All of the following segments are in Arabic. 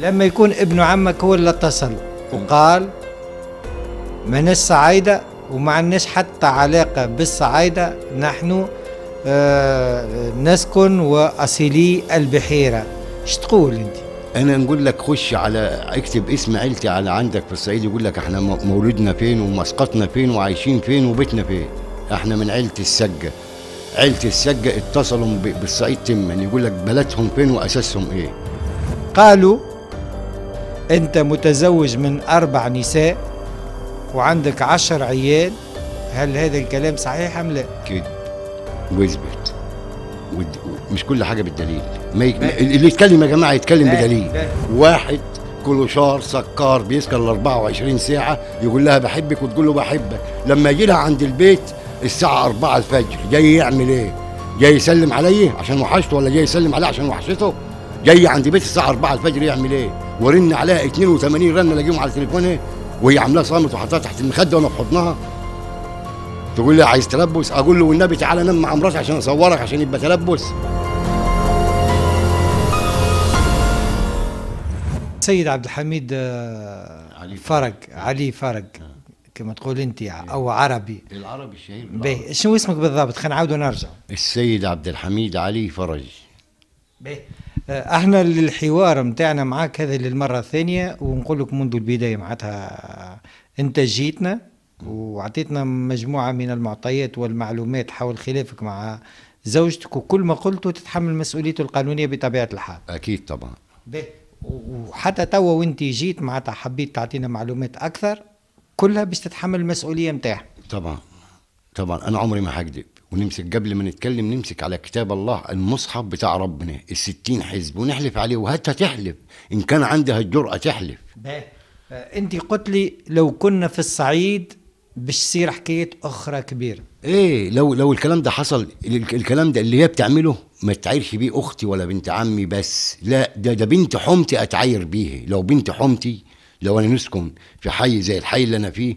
لما يكون ابن عمك هو اللي اتصل وقال من الصعايدة وما عندناش حتى علاقة بالصعايدة نحن آه، نسكن وأصيلي البحيرة اش تقول انت انا نقول لك خش على اكتب اسم عيلتي على عندك في الصعيد يقول لك احنا مولودنا فين ومسقطنا فين وعايشين فين وبيتنا فين احنا من عيلة السجة عيلة السجة اتصلوا بالصعيد تما يقول لك بلدهم فين واساسهم ايه قالوا أنت متزوج من أربع نساء وعندك عشر عيال هل هذا الكلام صحيح أم لا؟ كذب ويثبت مش كل حاجة بالدليل ما يك... اللي يتكلم يا جماعة يتكلم بدليل واحد كل شهر سكار بيسكر ال 24 ساعة يقول لها بحبك وتقول له بحبك لما يجي لها عند البيت الساعة 4 الفجر جاي يعمل ايه؟ جاي يسلم عليا عشان وحشته ولا جاي يسلم عليه عشان وحشته؟ جاي عند بيت الساعة 4 الفجر يعمل ايه؟ ورن عليها 82 رنه الاقيهم على تليفوني إيه، وهي عاملاه صامت وحطها تحت المخده وانا في حضنها تقول لي عايز تلبس اقول له والنبي تعالى نم مع مراتي عشان اصورك عشان يبقى تلبس سيد عبد الحميد آه، علي فرج علي فرج آه. كما تقول انت إيه. او عربي العربي الشهير شنو اسمك بالضبط خلينا نعاودوا نرجع السيد عبد الحميد علي فرج باهي احنا آه، للحوار نتاعنا معاك هذه للمره الثانيه ونقول لك منذ البدايه معناتها انت جيتنا وعطيتنا مجموعه من المعطيات والمعلومات حول خلافك مع زوجتك وكل ما قلته تتحمل مسؤوليته القانونيه بطبيعه الحال اكيد طبعا بيه. وحتى توا وانت جيت معناتها حبيت تعطينا معلومات اكثر كلها باش تتحمل المسؤوليه نتاعها طبعا طبعا انا عمري ما حكذب ونمسك قبل ما نتكلم نمسك على كتاب الله المصحف بتاع ربنا الستين حزب ونحلف عليه وهاتها تحلف إن كان عندها الجرأة تحلف آه، أنت قلت لي لو كنا في الصعيد بتصير حكاية أخرى كبيرة ايه لو لو الكلام ده حصل الكلام ده اللي هي بتعمله ما تعيرش بيه اختي ولا بنت عمي بس لا ده ده بنت حمتي اتعاير بيه لو بنت حمتي لو انا نسكن في حي زي الحي اللي انا فيه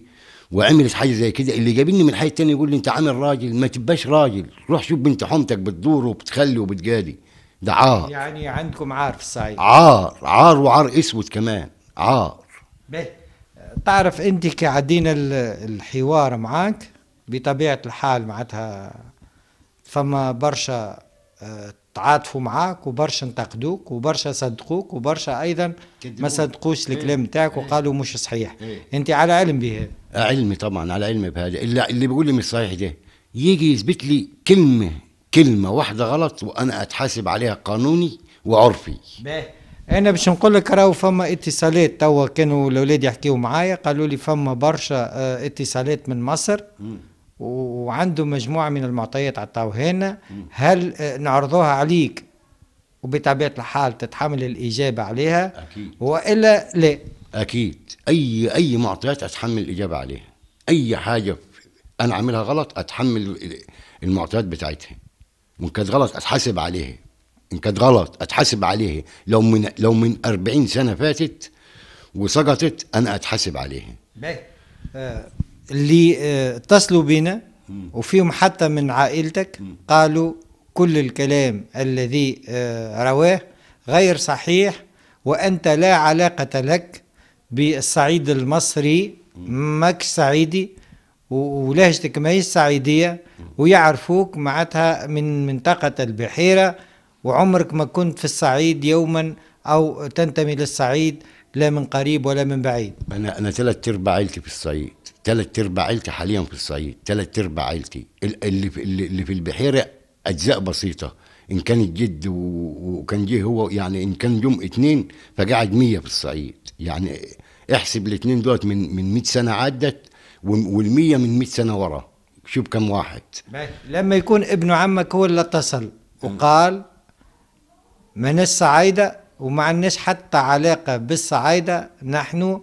وعملت حاجه زي كده اللي جابني من الحي التاني يقول لي انت عامل راجل ما تبقاش راجل روح شوف بنت حمتك بتدور وبتخلي وبتجادي ده عار يعني عندكم عار في الصعيد عار عار وعار اسود كمان عار به تعرف انت قاعدين الحوار معاك بطبيعه الحال معناتها فما برشا آه، تعاطفوا معاك وبرشا انتقدوك وبرشا صدقوك وبرشا ايضا ما صدقوش الكلام نتاعك إيه. إيه. وقالوا مش صحيح إيه. انت على علم بهذا علمي طبعا على علمي بهذا اللي, اللي بيقول لي مش صحيح ده يجي يثبت لي كلمه كلمه واحده غلط وانا اتحاسب عليها قانوني وعرفي انا باش نقول لك راهو فما اتصالات توا كانوا الاولاد يحكيوا معايا قالوا لي فما برشا آه، اتصالات من مصر وعنده مجموعه من المعطيات على هنا هل آه، نعرضوها عليك وبطبيعه الحال تتحمل الاجابه عليها أكيد. والا لا اكيد اي اي معطيات اتحمل الاجابه عليها اي حاجه انا عاملها غلط اتحمل المعطيات بتاعتها وان كانت غلط اتحاسب عليها ان كانت غلط اتحاسب عليها لو من لو من 40 سنه فاتت وسقطت انا اتحاسب عليها آه اللي آه اتصلوا بنا وفيهم حتى من عائلتك قالوا كل الكلام الذي آه رواه غير صحيح وانت لا علاقه لك بالصعيد المصري ماك صعيدي ولهجتك ما هي صعيدية ويعرفوك معناتها من منطقة البحيرة وعمرك ما كنت في الصعيد يوما أو تنتمي للصعيد لا من قريب ولا من بعيد أنا أنا ثلاث أرباع عيلتي في الصعيد ثلاث أرباع عيلتي حاليا في الصعيد ثلاث أرباع عيلتي اللي في اللي في البحيرة أجزاء بسيطة إن كان الجد وكان جه هو يعني إن كان يوم اثنين فقعد مية في الصعيد يعني احسب الاثنين دوت من من 100 سنه عدت وال100 من 100 سنه ورا شوف كم واحد لما يكون ابن عمك هو اللي اتصل وقال من الصعايده وما عندناش حتى علاقه بالصعايده نحن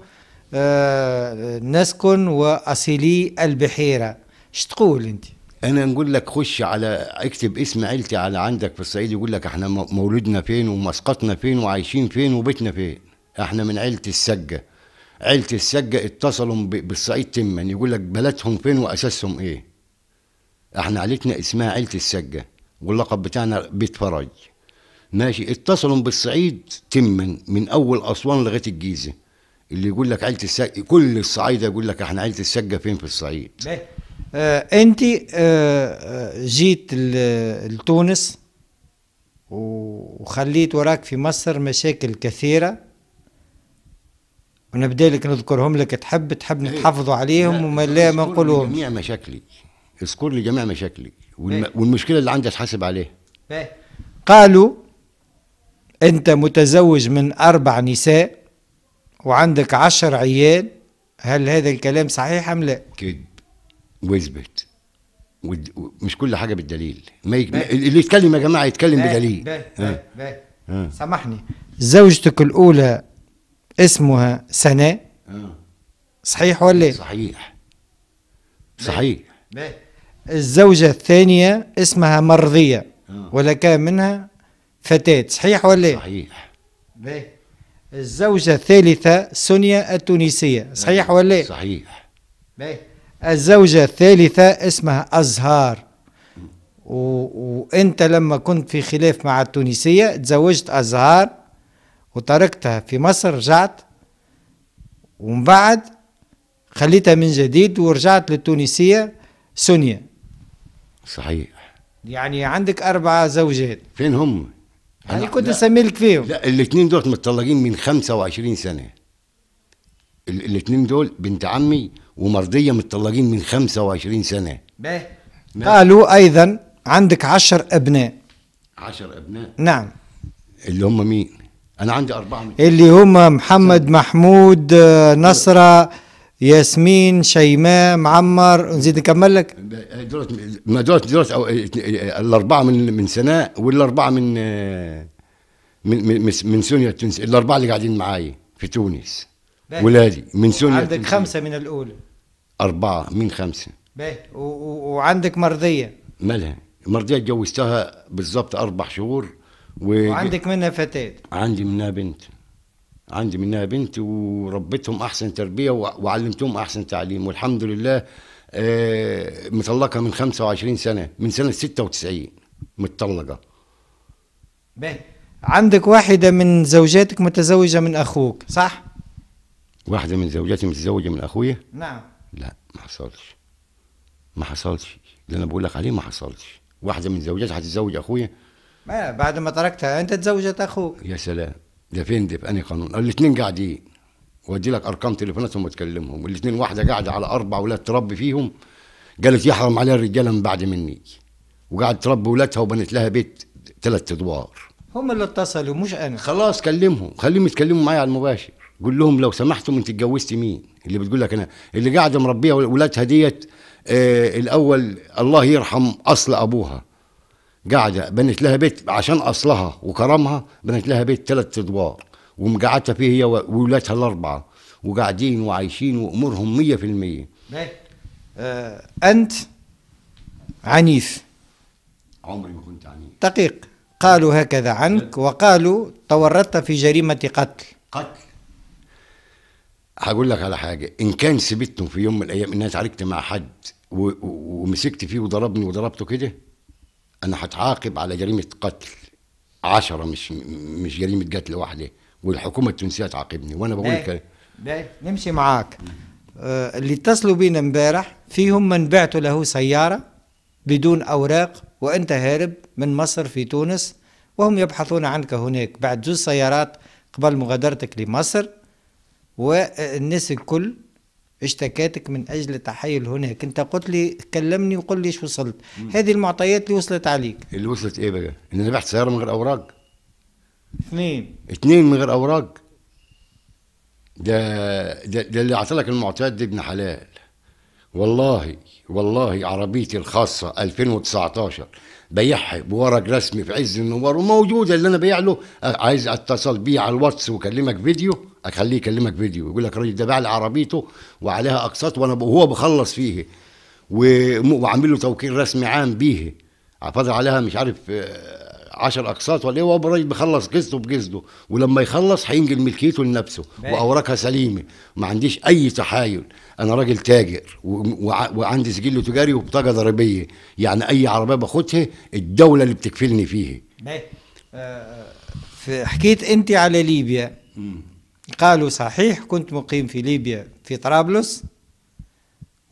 آه، نسكن واصيلي البحيره ايش تقول انت انا نقول لك خش على اكتب اسم عيلتي على عندك في الصعيد يقول لك احنا مولودنا فين ومسقطنا فين وعايشين فين وبيتنا فين احنا من عيله السجه عيله السجه اتصلوا بالصعيد تمن يقول لك بلدهم فين واساسهم ايه احنا عيلتنا اسمها عيله السجه واللقب بتاعنا بيت فرج ماشي اتصلوا بالصعيد تمن من اول اسوان لغايه الجيزه اللي يقول لك عيله السجه كل الصعايده يقول لك احنا عيله السجه فين في الصعيد آه انت آه, آه، جيت لتونس وخليت وراك في مصر مشاكل كثيره ونبدا لك نذكرهم لك تحب تحب إيه. نتحفظوا عليهم وما لا ما نقولوهم جميع مشاكلي اذكر لي جميع مشاكلي والم... إيه. والمشكله اللي عندي اتحاسب عليها إيه. قالوا انت متزوج من اربع نساء وعندك عشر عيال هل هذا الكلام صحيح ام لا؟ كذب واثبت مش كل حاجه بالدليل ما يك... اللي يتكلم يا جماعه يتكلم بدليل باي باي باي. سامحني زوجتك الاولى اسمها سناء آه. صحيح ولا صحيح صحيح بيه. الزوجة الثانية اسمها مرضية آه. ولا كان منها فتاة صحيح ولا صحيح بيه. الزوجة الثالثة سونيا التونسية آه. صحيح ولا ولا صحيح بيه. الزوجة الثالثة اسمها أزهار و... وانت لما كنت في خلاف مع التونسية تزوجت أزهار وتركتها في مصر رجعت ومن بعد خليتها من جديد ورجعت للتونسية سونيا صحيح يعني عندك أربعة زوجات فين هم؟ أنا يعني كنت لك فيهم لا الاثنين دول متطلقين من 25 سنة الاثنين دول بنت عمي ومرضية متطلقين من 25 سنة باهي قالوا أيضا عندك عشر أبناء عشر أبناء نعم اللي هم مين؟ انا عندي اربعه من اللي هما محمد محمود نصره ياسمين شيماء معمر نزيد نكمل لك دولت ما دولت دولت أو الاربعه من من سناء والاربعه من من من, من سونيا التونس الاربعه اللي قاعدين معايا في تونس ولادي من سونيا عندك التنسي. خمسه من الاولى اربعه من خمسه باهي وعندك مرضيه مالها مرضيه اتجوزتها بالضبط اربع شهور و... وعندك منها فتاة عندي منها بنت عندي منها بنت وربيتهم أحسن تربية وعلمتهم أحسن تعليم والحمد لله آه مطلقة من 25 سنة من سنة 96 متطلقة به عندك واحدة من زوجاتك متزوجة من أخوك صح؟ واحدة من زوجاتي متزوجة من أخويا؟ نعم لا ما حصلش ما حصلش اللي أنا بقول لك عليه ما حصلش واحدة من زوجاتي هتتزوج أخويا ما بعد ما تركتها انت تزوجت اخوك يا سلام ده فين دي انهي قانون الاثنين قاعدين وادي لك ارقام تليفوناتهم وتكلمهم الاثنين واحده قاعده على اربع اولاد تربي فيهم قالت يحرم عليها الرجاله من بعد مني وقعدت تربي اولادها وبنت لها بيت ثلاث ادوار هم اللي اتصلوا مش انا خلاص كلمهم خليهم يتكلموا معايا على المباشر قول لهم لو سمحتم انت اتجوزتي مين اللي بتقول لك انا اللي قاعده مربيه اولادها ديت آه الاول الله يرحم اصل ابوها قاعده بنت لها بيت عشان اصلها وكرمها بنت لها بيت ثلاث ادوار ومقعدته فيه هي وولادها الاربعه وقاعدين وعايشين وامورهم 100% آه انت عنيف عمري ما كنت عنيف دقيق قالوا هكذا عنك وقالوا تورطت في جريمه قتل قتل هقول لك على حاجه ان كان سبتهم في يوم من الايام ان انا اتعاركت مع حد ومسكت فيه وضربني وضربته كده انا هتعاقب على جريمه قتل عشرة مش مش جريمه قتل واحده والحكومه التونسيه تعاقبني وانا بقول لك نمشي معاك آه اللي اتصلوا بينا امبارح فيهم من بعتوا له سياره بدون اوراق وانت هارب من مصر في تونس وهم يبحثون عنك هناك بعد جوز سيارات قبل مغادرتك لمصر والناس الكل اشتكاتك من أجل تحيل هناك أنت قلت لي كلمني وقل لي ايش وصلت مم. هذه المعطيات اللي وصلت عليك اللي وصلت إيه بقى إن أنا بحت سيارة من غير أوراق اثنين اثنين من غير أوراق ده ده, ده اللي أعطى لك المعطيات دي ابن حلال والله والله عربيتي الخاصة 2019 بيعها بورق رسمي في عز النوار وموجوده اللي انا بيع له عايز اتصل بيه على الواتس واكلمك فيديو اخليه يكلمك فيديو يقول لك الراجل ده باع لي عربيته وعليها اقساط وانا وهو بخلص فيه وعامل له توكيل رسمي عام بيه حافظ عليها مش عارف آه، 10 اقساط ولا ايه وابو الراجل بيخلص قسطه بقسطه ولما يخلص هينقل ملكيته لنفسه إيه. واوراقها سليمه ما عنديش اي تحايل انا راجل تاجر وعندي سجل تجاري وبطاقه ضريبيه يعني اي عربيه باخدها الدوله اللي بتكفلني فيها إيه. في حكيت انت على ليبيا قالوا صحيح كنت مقيم في ليبيا في طرابلس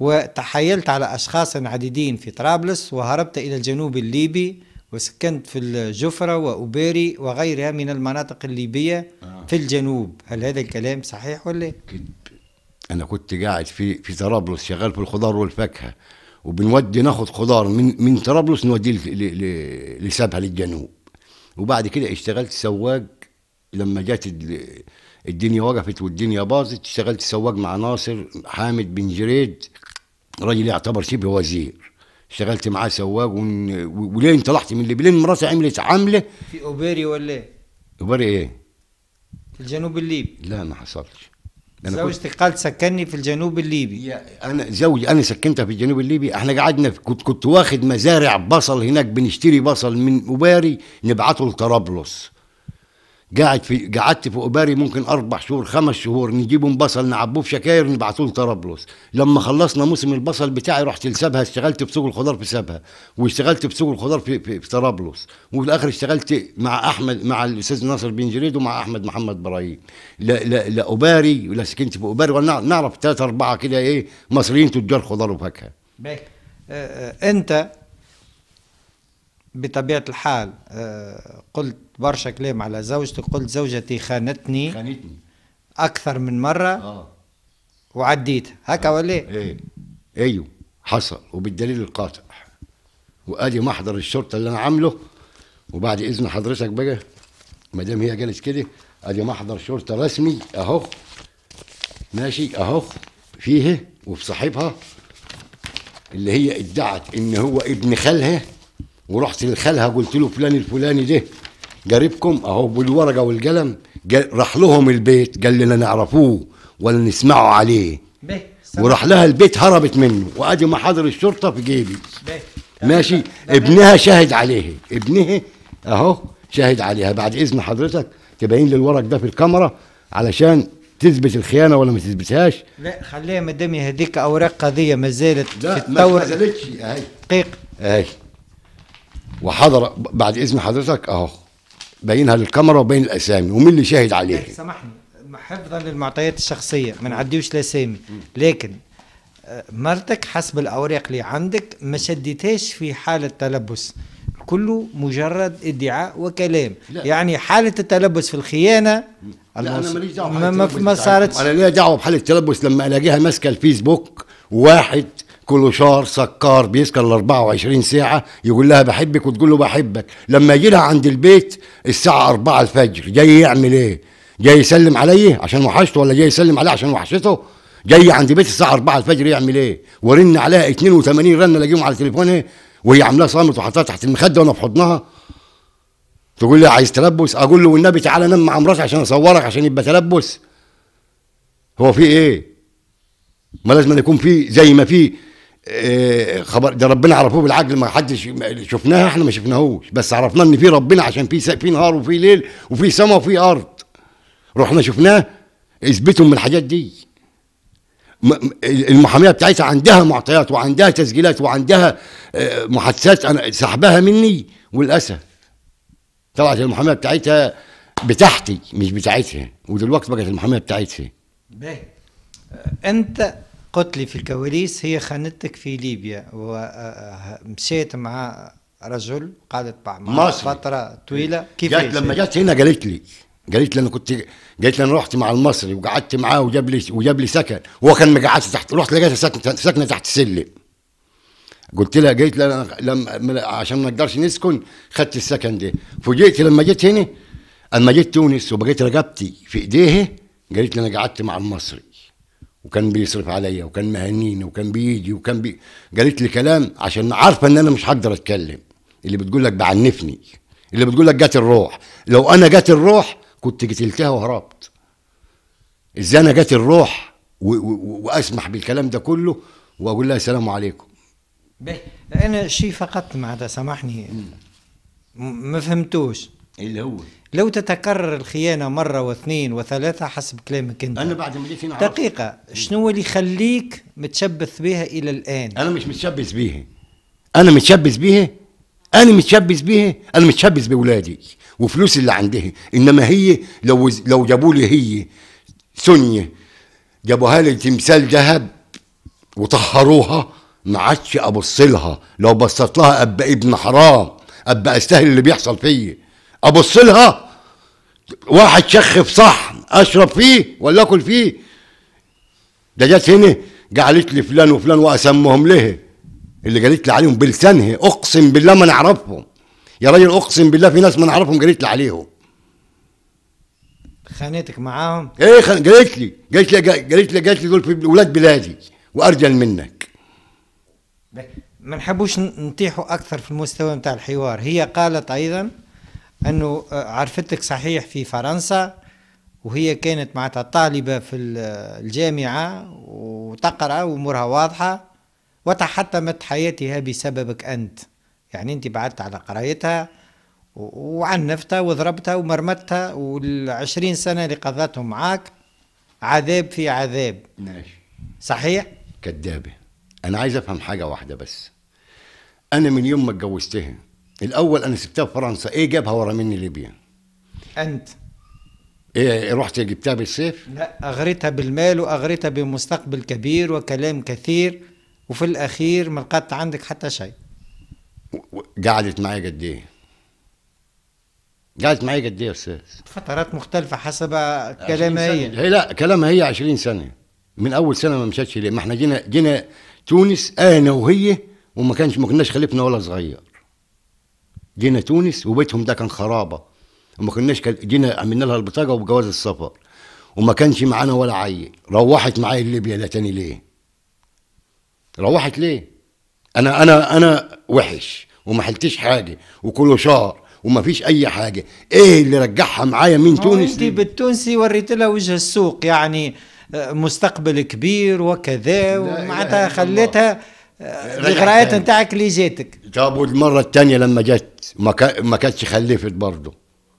وتحايلت على أشخاص عديدين في طرابلس وهربت إلى الجنوب الليبي وسكنت في الجفرة وأوبيري وغيرها من المناطق الليبية آه. في الجنوب هل هذا الكلام صحيح ولا أنا كنت قاعد في في طرابلس شغال في الخضار والفاكهة وبنودي ناخد خضار من من طرابلس نوديه لسبها للجنوب وبعد كده اشتغلت سواق لما جت الدنيا وقفت والدنيا باظت اشتغلت سواق مع ناصر حامد بن جريد راجل يعتبر شبه وزير اشتغلت معاه سواق ولين طلعت من لبنان مراتي عملت عمله في اوبيري ولا ايه؟ اوبيري ايه؟ في الجنوب الليبي لا ما حصلش أنا زوجتك قالت سكني في الجنوب الليبي انا زوجي انا سكنتها في الجنوب الليبي احنا قعدنا كنت كنت واخد مزارع بصل هناك بنشتري بصل من اوباري نبعته لطرابلس قاعد في قعدت في اوباري ممكن اربع شهور خمس شهور نجيبهم بصل نعبوه في شكاير نبعثوه لطرابلس لما خلصنا موسم البصل بتاعي رحت لسبها اشتغلت في سوق الخضار في سبها واشتغلت في سوق الخضار في في, في طرابلس وفي الاخر اشتغلت مع احمد مع الاستاذ ناصر بن جريد ومع احمد محمد ابراهيم لا لا لا اوباري ولا سكنت في اوباري ولا نعرف ثلاثه اربعه كده ايه مصريين تجار خضار وفاكهه. انت بطبيعه الحال آه، قلت برشا كلام على زوجتي قلت زوجتي خانتني خانتني اكثر من مره آه. هكا آه. ولا إيه؟, ايه ايوه حصل وبالدليل القاطع وادي محضر الشرطه اللي انا عامله وبعد اذن حضرتك بقى ما دام هي قالت كده ادي محضر شرطه رسمي اهو ماشي اهو فيه وفي صاحبها اللي هي ادعت ان هو ابن خالها ورحت لخالها قلت له فلان الفلاني ده قريبكم اهو بالورقه والقلم راح لهم البيت قال لنا نعرفوه ولا نسمعوا عليه وراح لها البيت هربت منه وادي محاضر الشرطه في جيبي ماشي ابنها شاهد عليه ابنها اهو شاهد عليها بعد اذن حضرتك تبين لي الورق ده في الكاميرا علشان تثبت الخيانه ولا ما تثبتهاش لا خليها ما دام هذيك اوراق قضيه ما زالت لا في التور ما زالتش اهي دقيقه اهي وحضر بعد اذن حضرتك اهو باينها للكاميرا وبين الاسامي ومين اللي شاهد عليها سامحني حفظا للمعطيات الشخصيه ما نعديوش الاسامي لكن آه، مرتك حسب الاوراق اللي عندك ما شديتهاش في حاله تلبس كله مجرد ادعاء وكلام لا. يعني حاله التلبس في الخيانه لا انا ماليش دعوه ما, ما, ما صارتش انا ليا دعوه بحاله التلبس لما الاقيها ماسكه الفيسبوك واحد كل شهر سكار بيسكر ال 24 ساعه يقول لها بحبك وتقول له بحبك لما يجي لها عند البيت الساعه 4 الفجر جاي يعمل ايه جاي يسلم علي عشان وحشته ولا جاي يسلم عليه عشان وحشته جاي عند بيت الساعه 4 الفجر يعمل ايه ورن عليها 82 رنه الاقيهم على تليفونها إيه؟ وهي عاملاه صامت وحطها تحت المخده وانا في حضنها تقول لي عايز تلبس اقول له والنبي تعالى نم مع مراتي عشان اصورك عشان يبقى تلبس هو في ايه ما لازم يكون في زي ما في إيه، خبر ده ربنا عرفوه بالعقل ما حدش شفناها احنا ما شفناهوش بس عرفنا ان في ربنا عشان في في نهار وفي ليل وفي سماء وفي ارض رحنا شفناه اثبتوا من الحاجات دي المحاميه بتاعتها عندها معطيات وعندها تسجيلات وعندها آه، محادثات انا سحبها مني وللاسف طلعت المحاميه بتاعتها بتاعتي مش بتاعتها ودلوقتي بقت المحاميه بتاعتها آه، انت قلت لي في الكواليس هي خانتك في ليبيا ومشيت آه، آه، مع رجل قعدت مع فتره طويله إيه. كيف جات لما جات هنا قالت لي قالت لي انا كنت قالت لي انا رحت مع المصري وقعدت معاه وجاب لي وجاب لي سكن هو كان ما قعدش تحت رحت لقيتها ساكنه ساكنه تحت السلم قلت لها قالت لها لما عشان ما نقدرش نسكن خدت السكن ده فوجئت لما جيت هنا اما جيت تونس وبقيت رقبتي في ايديها قالت لي انا قعدت مع المصري وكان بيصرف عليا وكان مهنيني وكان بيجي وكان بي... قالت لي كلام عشان عارفه ان انا مش هقدر اتكلم اللي بتقول لك بعنفني اللي بتقول لك جات الروح لو انا جات الروح كنت قتلتها وهربت ازاي انا جات الروح و... و... واسمح بالكلام ده كله واقول لها السلام عليكم به انا شيء فقدت معناتها سامحني ما فهمتوش إيه اللي هو لو تتكرر الخيانه مره واثنين وثلاثه حسب كلامك انت انا بعد ما جيت دقيقه شنو اللي يخليك متشبث بها الى الان انا مش متشبث بها انا متشبث بها انا متشبث بها انا متشبث باولادي وفلوس اللي عندها انما هي لو لو جابوا لي هي سنيه جابوها لي تمثال ذهب وطهروها ما عادش ابص لها لو بصيت لها ابقى ابن حرام ابقى استاهل اللي بيحصل فيا ابص لها واحد شخ في صحن اشرب فيه ولا اكل فيه ده جت هنا قالت لي فلان وفلان واسمهم ليه اللي قالت لي عليهم بلسانها اقسم بالله ما نعرفهم يا راجل اقسم بالله في ناس ما نعرفهم قالت لي عليهم خانتك معاهم؟ ايه خان... قالت لي قالت لي قالت لي قالت لي دول في ولاد بلادي وارجل منك ما نحبوش نطيحوا اكثر في المستوى نتاع الحوار هي قالت ايضا انه آه، عرفتك صحيح في فرنسا وهي كانت معناتها طالبة في الجامعة وتقرأ وأمورها واضحة وتحطمت حياتها بسببك أنت يعني أنت بعدت على قرايتها وعنفتها وضربتها ومرمتها والعشرين سنة اللي قضتهم معاك عذاب في عذاب ماشي نعم. صحيح؟ كدابة أنا عايز أفهم حاجة واحدة بس أنا من يوم ما اتجوزتها الاول انا سبتها في فرنسا ايه جابها ورا مني ليبيا انت ايه رحت جبتها بالسيف لا اغريتها بالمال واغريتها بمستقبل كبير وكلام كثير وفي الاخير ما لقيت عندك حتى شيء قعدت معي قد ايه قعدت معي قد ايه يا استاذ فترات مختلفه حسب كلامها هي هي لا كلامها هي 20 سنه من اول سنه ما مشاتش ليه ما احنا جينا جينا تونس انا وهي وما كانش ما كناش خلفنا ولا صغير جينا تونس وبيتهم ده كان خرابه وما كناش جينا عملنا لها البطاقه وجواز السفر وما كانش معانا ولا عيل روحت معايا ليبيا لا تاني ليه روحت ليه انا انا انا وحش وما حلتش حاجه وكله شهر وما فيش اي حاجه ايه اللي رجعها معايا من تونس انت بالتونسي وريت لها وجه السوق يعني آه، مستقبل كبير وكذا ومعناتها خليتها الغرايات آه، نتاعك اللي جاتك جابوا المره الثانيه لما جت ما ما كانتش خلفت برضه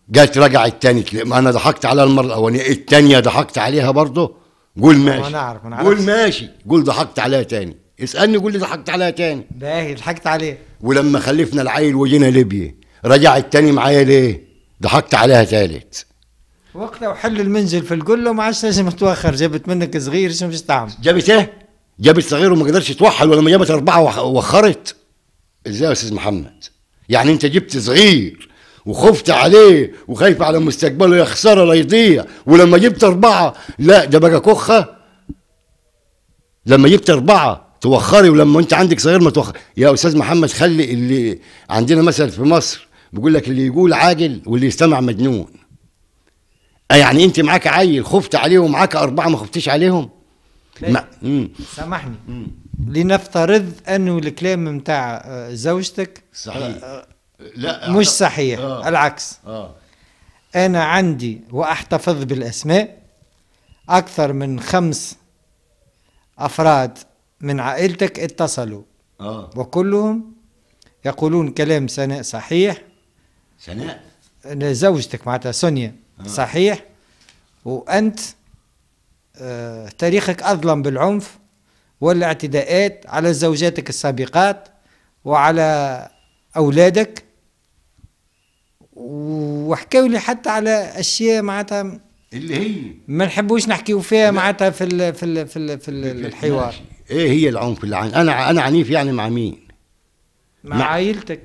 جت رجعت تاني ما انا ضحكت على المره الاولانيه الثانيه ضحكت عليها برضه قول ماشي انا اعرف انا عارف قول ماشي قول ضحكت عليها تاني اسالني قول لي ضحكت عليها تاني باهي ضحكت عليها ولما خلفنا العيل وجينا ليبيا رجعت تاني معايا ليه ضحكت عليها ثالث وقتها وحل المنزل في القله ما عادش لازم تتوخر جابت منك صغير شو مش تعمل جابت ايه جابت صغير وما قدرش يتوحل ولما جابت اربعه وخرت ازاي يا استاذ محمد؟ يعني انت جبت صغير وخفت عليه وخايف على مستقبله يا خساره لا يضيع ولما جبت اربعه لا ده بقى كخه لما جبت اربعه توخري ولما انت عندك صغير ما توخر يا استاذ محمد خلي اللي عندنا مثل في مصر بيقول لك اللي يقول عاجل واللي يستمع مجنون يعني انت معاك عيل خفت عليه ومعاك اربعه ما خفتيش عليهم لا سامحني لنفترض انه الكلام نتاع زوجتك صحيح آه، لا مش صحيح آه. العكس آه. انا عندي واحتفظ بالاسماء اكثر من خمس افراد من عائلتك اتصلوا آه. وكلهم يقولون كلام سناء صحيح سناء زوجتك معناتها سونيا آه. صحيح وانت آه، تاريخك أظلم بالعنف والاعتداءات على زوجاتك السابقات وعلى أولادك وحكاوا لي حتى على أشياء معناتها اللي هي ما نحبوش نحكيو فيها معناتها في الـ في الـ في, الـ في الـ الحوار ايه هي العنف اللي عن... انا انا عنيف يعني مع مين؟ مع, مع عائلتك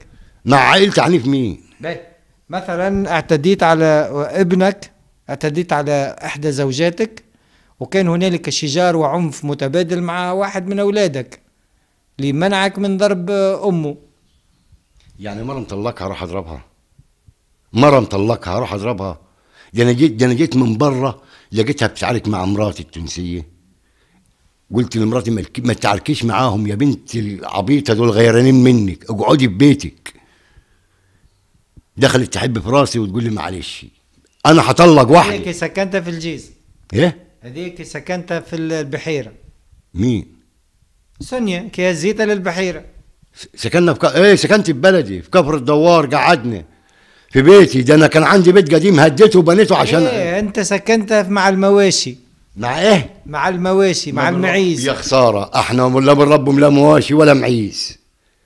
مع عائلتي عنيف مين؟ باهي مثلا اعتديت على ابنك اعتديت على احدى زوجاتك وكان هنالك شجار وعنف متبادل مع واحد من أولادك لمنعك من ضرب أمه يعني مرة مطلقها راح أضربها مرة مطلقها راح أضربها ده يعني أنا جيت ده يعني أنا جيت من برة لقيتها بتعارك مع مراتي التونسية قلت لمراتي ما تعاركيش معاهم يا بنت العبيطة دول غيرانين منك اقعدي في بيتك دخلت تحب في راسي وتقول لي معلش انا هطلق واحده سكنت في الجيز ايه هذيك سكنتها في البحيرة مين؟ سونيا كي هزيتها للبحيرة سكننا في ك... ايه سكنت في بلدي في كفر الدوار قعدنا في بيتي ده انا كان عندي بيت قديم هديته وبنيته عشان ايه انت سكنتها مع المواشي مع ايه؟ مع المواشي مع المعيز يا خساره احنا لا بنربهم لا مواشي ولا معيز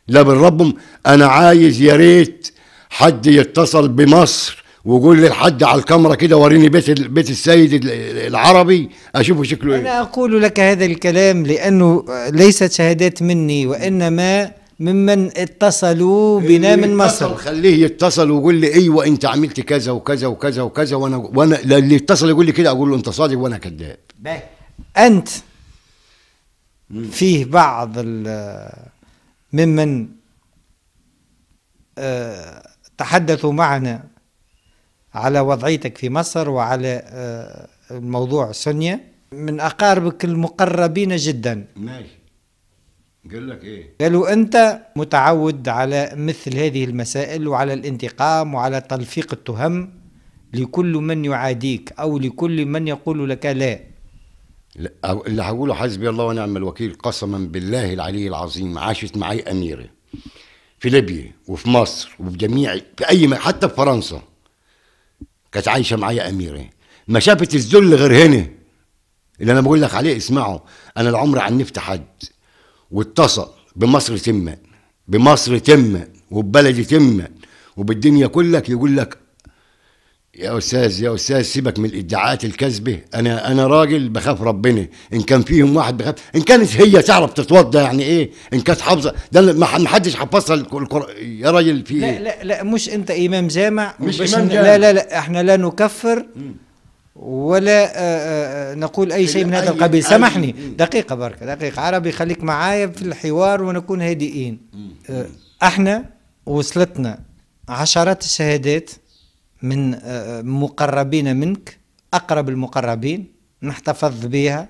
لا بنربهم انا عايز يا ريت حد يتصل بمصر وقول للحد على الكاميرا كده وريني بيت بيت السيد العربي اشوفه شكله ايه انا اقول لك هذا الكلام لانه ليست شهادات مني وانما ممن اتصلوا بنا من مصر خليه يتصل ويقول لي ايوه انت عملت كذا وكذا وكذا وكذا وانا وانا اللي اتصل يقول لي كده اقول له انت صادق وانا كذاب انت فيه بعض ممن آه، تحدثوا معنا على وضعيتك في مصر وعلى آه، الموضوع سونيا من أقاربك المقربين جدا ماشي قال لك ايه قالوا انت متعود على مثل هذه المسائل وعلى الانتقام وعلى تلفيق التهم لكل من يعاديك او لكل من يقول لك لا اللي هقوله حسبي الله ونعم الوكيل قسما بالله العلي العظيم عاشت معي اميره في ليبيا وفي مصر وفي جميع في اي حتى في فرنسا كانت عايشه معايا اميره ما شافت الذل غير هنا اللي انا بقول لك عليه اسمعوا انا العمر عنفت حد واتصل بمصر تما بمصر تما وببلدي تما وبالدنيا كلك يقول لك يا استاذ يا استاذ سيبك من الادعاءات الكذبه انا انا راجل بخاف ربنا ان كان فيهم واحد بخاف ان كانت هي تعرف تتوضى يعني ايه ان كانت حافظه ده ما حدش حافظها القران يا راجل في ايه لا لا لا مش انت امام جامع مش امام جامع لا لا لا احنا لا نكفر ولا آه، آه، آه، نقول اي شيء من هذا القبيل سامحني دقيقه برك دقيقه عربي خليك معايا في الحوار ونكون هادئين احنا وصلتنا عشرات الشهادات من آه، آه، مقربين منك اقرب المقربين نحتفظ بها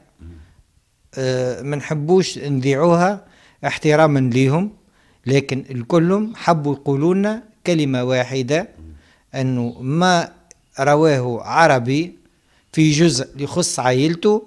آه، ما نحبوش نذيعوها احتراما ليهم لكن الكلهم حبوا يقولوا لنا كلمه واحده انه ما رواه عربي في جزء يخص عائلته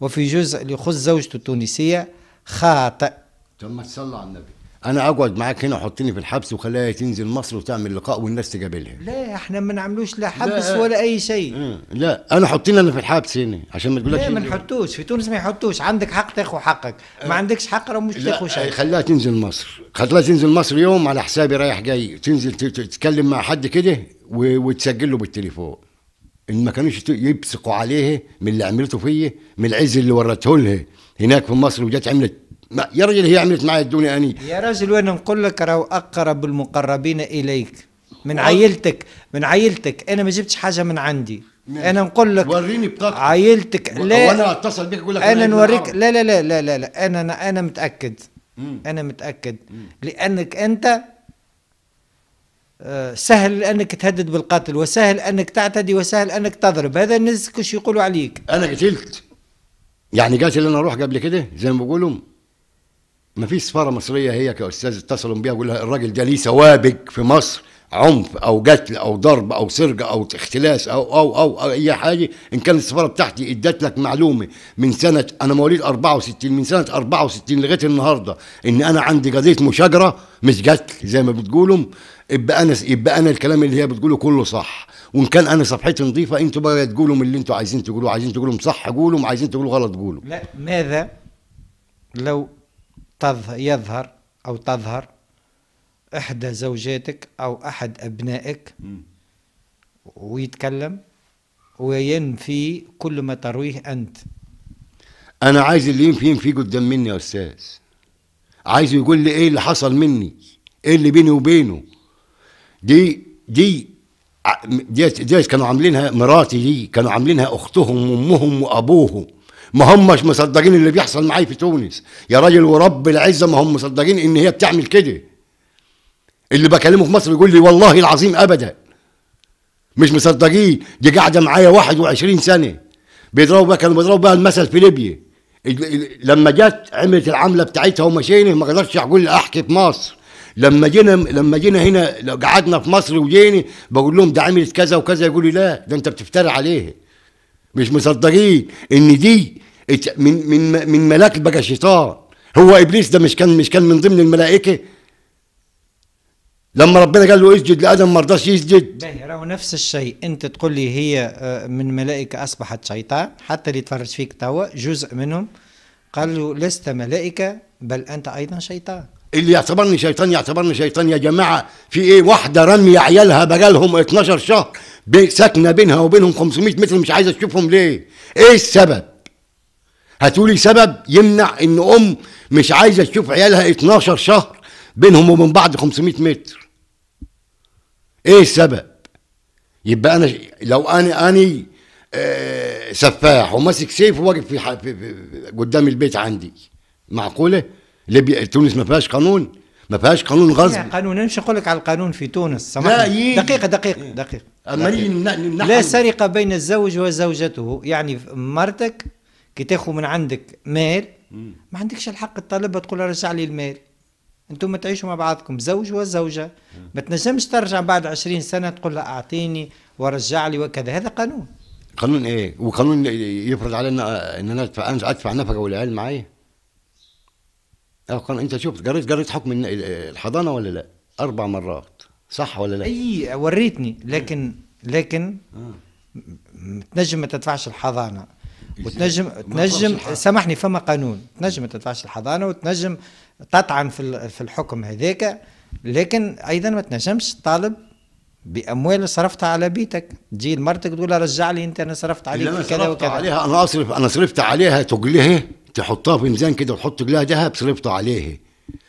وفي جزء يخص زوجته التونسيه خاطئ ثم صلى على النبي انا اقعد معاك هنا وحطني في الحبس وخليها تنزل مصر وتعمل لقاء والناس تقابلها لا احنا ما نعملوش لا حبس لا. ولا اي شيء لا انا حطيني انا في الحبس هنا عشان ما تقولكش لا ما نحطوش في تونس ما يحطوش عندك حق تاخذ حقك ما أه. عندكش حق راه مش تاخذ شيء خليها تنزل مصر خليها تنزل مصر يوم على حسابي رايح جاي تنزل تتكلم مع حد كده وتسجل له بالتليفون ان ما كانوش يبصقوا عليه من اللي عملته فيه من العز اللي ورته لها هناك في مصر وجت عملت ما يا رجل هي عملت معي الدنيا اني يا رجل وانا نقول لك راهو اقرب المقربين اليك من أه؟ عائلتك من عائلتك انا ما جبتش حاجه من عندي انا نقول لك وريني بطاقتك عائلتك لا وانا اتصل بك اقول لك انا نوريك لا لا لا لا لا, لا. انا انا, أنا متاكد مم. انا متاكد مم. لانك انت آه، سهل انك تهدد بالقتل وسهل انك تعتدي وسهل انك تضرب هذا الناس كش يقولوا عليك انا قتلت يعني قاتل انا روح قبل كده زي ما بقولهم ما فيش سفاره مصريه هي كاستاذ اتصلوا بيها ويقول لها الراجل ده ليه سوابق في مصر عنف او قتل او ضرب او سرقه او اختلاس أو, او او او اي حاجه ان كانت السفاره بتاعتي ادت لك معلومه من سنه انا مواليد 64 من سنه 64 لغايه النهارده ان انا عندي قضيه مشاجره مش قتل زي ما بتقولوا يبقى انا يبقى انا الكلام اللي هي بتقوله كله صح وان كان انا صفحتي نظيفه انتوا بقى تقولوا من اللي انتوا عايزين تقولوه عايزين تقولوا صح قولوا عايزين تقولوا غلط قولوا لا ماذا لو يظهر أو تظهر إحدى زوجاتك أو أحد أبنائك ويتكلم وينفي كل ما ترويه أنت أنا عايز اللي ينفي ينفي قدام مني يا أستاذ عايز يقول لي إيه اللي حصل مني إيه اللي بيني وبينه دي دي ديت كانوا عاملينها مراتي دي كانوا عاملينها اختهم وامهم وابوهم ما همش مصدقين اللي بيحصل معايا في تونس يا راجل ورب العزه ما هم مصدقين ان هي بتعمل كده اللي بكلمه في مصر بيقول لي والله العظيم ابدا مش مصدقين دي قاعده معايا 21 سنه بيضربوا بقى كانوا بيضربوا بقى المثل في ليبيا لما جت عملت العمله بتاعتها ومشينا ما قدرتش اقول احكي في مصر لما جينا لما جينا هنا قعدنا في مصر وجيني بقول لهم ده عملت كذا وكذا يقولوا لي لا ده انت بتفتري عليه مش مصدقين ان دي من من من ملاك بقى شيطان هو ابليس ده مش كان مش كان من ضمن الملائكه لما ربنا قال له اسجد لادم ما رضاش يسجد راهو نفس الشيء انت تقول لي هي آه، من ملائكه اصبحت شيطان حتى اللي يتفرج فيك توا جزء منهم قال له لست ملائكه بل انت ايضا شيطان اللي يعتبرني شيطان يعتبرني شيطان يا جماعه في ايه واحده راميه عيالها بقالهم 12 شهر ساكنه بينها وبينهم 500 متر مش عايزه تشوفهم ليه ايه السبب هتقولي سبب يمنع ان ام مش عايزه تشوف عيالها 12 شهر بينهم وبين بعض 500 متر ايه السبب يبقى انا لو انا اني آه، سفاح وماسك سيف وواقف في, في قدام البيت عندي معقوله ليبيا تونس ما فيهاش قانون ما فيهاش قانون غصب قانون نمشي نقول لك على القانون في تونس لا دقيقة دقيقة إيه. دقيقة, دقيقة. لا سرقة بين الزوج وزوجته يعني مرتك كي تاخذ من عندك مال ما عندكش الحق تطالبها تقول لها رجع لي المال انتم تعيشوا مع بعضكم زوج وزوجه ما تنجمش ترجع بعد 20 سنه تقول لها اعطيني ورجع لي وكذا هذا قانون قانون ايه وقانون يفرض علينا ان انا ادفع ادفع نفقه والعيال معايا اه انت شفت قريت قريت حكم الحضانه ولا لا؟ اربع مرات صح ولا لا؟ اي وريتني لكن لكن آه. تنجم ما تدفعش الحضانه وتنجم تنجم سامحني فما قانون تنجم ما تدفعش الحضانه وتنجم تطعن في في الحكم هذاك لكن ايضا ما تنجمش تطالب باموال صرفتها على بيتك تجي لمرتك تقول لها رجع لي انت انا صرفت عليك كذا وكذا عليها انا اصرف انا صرفت عليها تقول إيه؟ تحطها في ميزان كده وتحط جلها ذهب صرفته عليه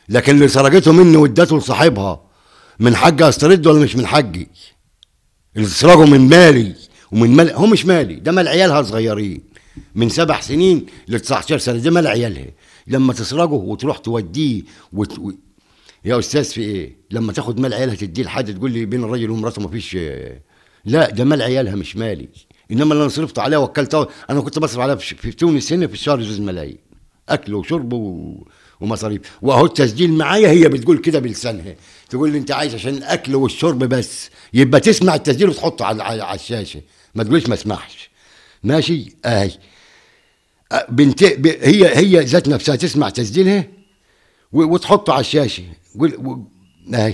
لكن اللي سرقته مني وادته لصاحبها من حقي استرد ولا مش من حقي اللي سرقه من مالي ومن مال هو مش مالي ده مال عيالها صغيرين من سبع سنين ل 19 سنه ده مال عيالها لما تسرقه وتروح توديه وت... و... يا استاذ في ايه لما تاخد مال عيالها تديه لحد تقول لي بين الراجل ومراته ما فيش لا ده مال عيالها مش مالي انما اللي انا صرفت عليها وكلتها انا كنت بصرف عليها في تونس هنا في الشهر زوز ملايين اكل وشرب و... ومصاريف واهو التسجيل معايا هي بتقول كده بلسانها تقول لي انت عايز عشان الاكل والشرب بس يبقى تسمع التسجيل وتحطه على على الشاشه ما تقوليش ما اسمعش ماشي اهي أه، بنت ب... هي هي ذات نفسها تسمع تسجيلها و... وتحطه على الشاشه قول و... اهي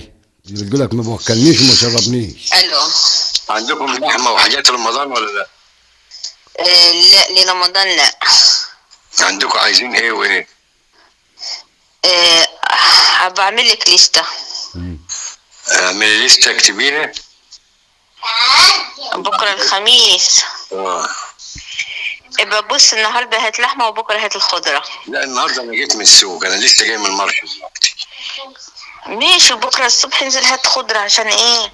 بتقول لك ما بوكلنيش وما شربنيش الو عندكم لحمه وحاجات رمضان ولا لا؟ آه، لا لرمضان لا عندكم عايزين ايه وايه؟ ايه بعمل لك لستة اعملي ليستة لستة اكتبيها بكرة الخميس اه يبقى بص النهارده هات لحمه وبكره هات الخضره لا النهارده انا جيت من السوق انا لسه جاي من المرشد ماشي بكره الصبح انزل هات خضره عشان ايه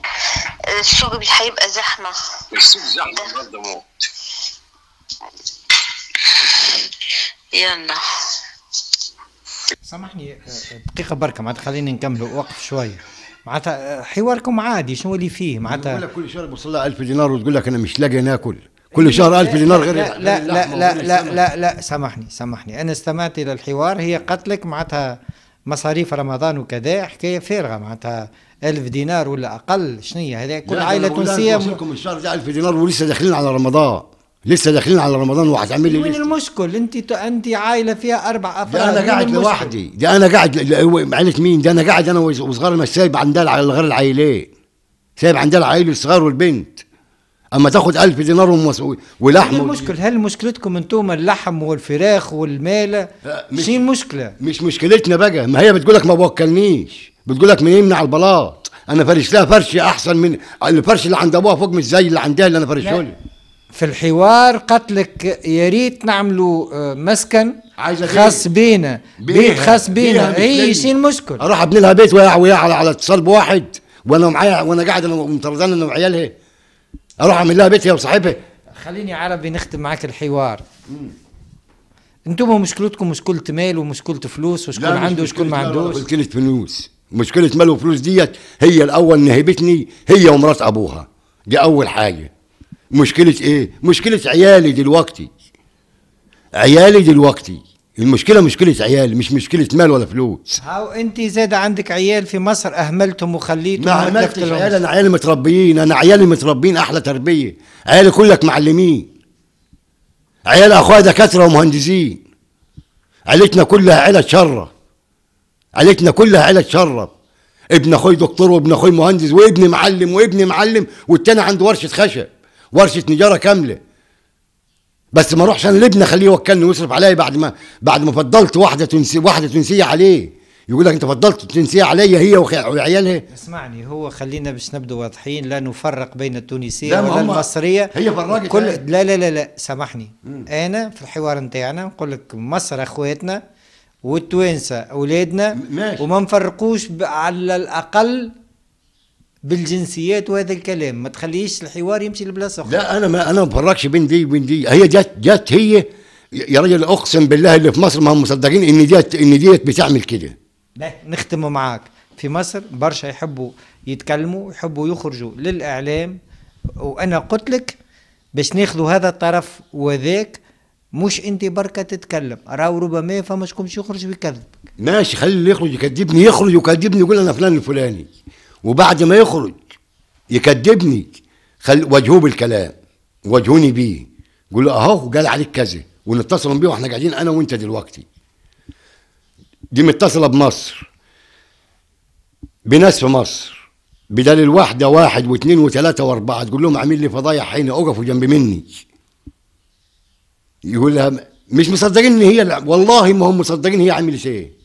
السوق هيبقى زحمه السوق زحمه ده موت يلا سامحني آه، آه، دقيقه بركه معناتها خلينا نكملوا وقف شويه معناتها آه، حواركم عادي شنو اللي فيه معناتها يقول لك كل شهر بوصل لها 1000 دينار وتقول لك انا مش لاقي ناكل كل أيوة. شهر 1000 دينار غير لا يعني لا لا لا لا لا, لا, لا سامحني سامحني انا استمعت الى الحوار هي قتلك معناتها مصاريف رمضان وكذا حكايه فارغه معناتها 1000 دينار ولا اقل شنو هي هذا كل عائله تونسيه لكم الشهر تاع 1000 دينار ولسه داخلين على رمضان لسه داخلين على رمضان واحد عامل لي وين المشكل انت ت... انت عائله فيها اربع افراد انا قاعد لوحدي دي انا قاعد معلش مين ده انا قاعد انا وصغار مش سايب عندها على غير العائلات سايب عندها العائله الصغار والبنت اما تاخد 1000 دينار ولحم ايه المشكل هل مشكلتكم انتم اللحم والفراخ والماله آه، مش مشكله مش مشكلتنا بقى ما هي بتقول لك ما بوكلنيش بتقول لك منين من يمنع البلاط انا فرش لها فرش احسن من الفرش اللي عند ابوها فوق مش زي اللي عندها اللي انا فارشه لها في الحوار قتلك يا ريت نعملوا آه، مسكن عايزه خاص بينا بيت خاص بينا اي شيء المشكل اروح ابني لها بيت ويا على على اتصال بواحد وانا معايا وانا قاعد انا ومطردان انا وعيالها اروح اعمل لها بيت وصاحبها خليني عربي نختم معاك الحوار انتم مشكلتكم مشكله مال ومشكله فلوس وشكون عنده وشكون ما عندوش مشكله فلوس مشكله مال وفلوس ديت هي الاول نهبتني هي ومرات ابوها دي اول حاجه مشكله ايه مشكله عيالي دلوقتي عيالي دلوقتي المشكلة مشكلة عيال مش مشكلة مال ولا فلوس هاو انت زاد عندك عيال في مصر اهملتهم وخليتهم ما اهملتش عيال انا عيالي متربيين انا عيالي متربيين احلى تربية عيالي كلك معلمين عيال اخويا دكاترة ومهندسين عيلتنا كلها عيلة تشرف عيلتنا كلها عيلة تشرف ابن اخوي دكتور وابن اخوي مهندس وابني معلم وابني معلم والتاني عنده ورشة خشب ورشة نجارة كاملة بس ما اروحش انا لابني اخليه يوكلني ويصرف عليا بعد ما بعد ما فضلت واحده تونسيه واحده تونسيه عليه يقول لك انت فضلت التونسيه عليا هي وعيالها اسمعني هو خلينا باش نبدو واضحين لا نفرق بين التونسيه ولا المصريه هي فرقت كل لا لا لا لا سامحني انا في الحوار نتاعنا نقول لك مصر اخواتنا والتوانسه اولادنا وما نفرقوش على الاقل بالجنسيات وهذا الكلام ما تخليش الحوار يمشي لبلاصه اخرى لا انا ما انا ما بفرقش بين دي وبين دي هي جات جات هي يا رجل اقسم بالله اللي في مصر ما هم مصدقين ان ديت ان ديت بتعمل كده نختم معاك في مصر برشا يحبوا يتكلموا يحبوا يخرجوا للاعلام وانا قلت لك باش ناخذوا هذا الطرف وذاك مش انت بركة تتكلم راهو ربما فما شكون يخرج ويكذب ماشي خلي اللي يخرج يكذبني يخرج يكذبني يقول انا فلان الفلاني وبعد ما يخرج يكذبني خل وجهوه بالكلام وجهوني بيه قول له اهو قال عليك كذا ونتصل بيه واحنا قاعدين انا وانت دلوقتي دي متصله بمصر بناس في مصر بدل الواحده واحد واثنين وثلاثه واربعه تقول لهم عامل لي فضايح حين اقفوا جنب مني يقول لها مش مصدقين ان هي والله ما هم مصدقين هي عامل شيء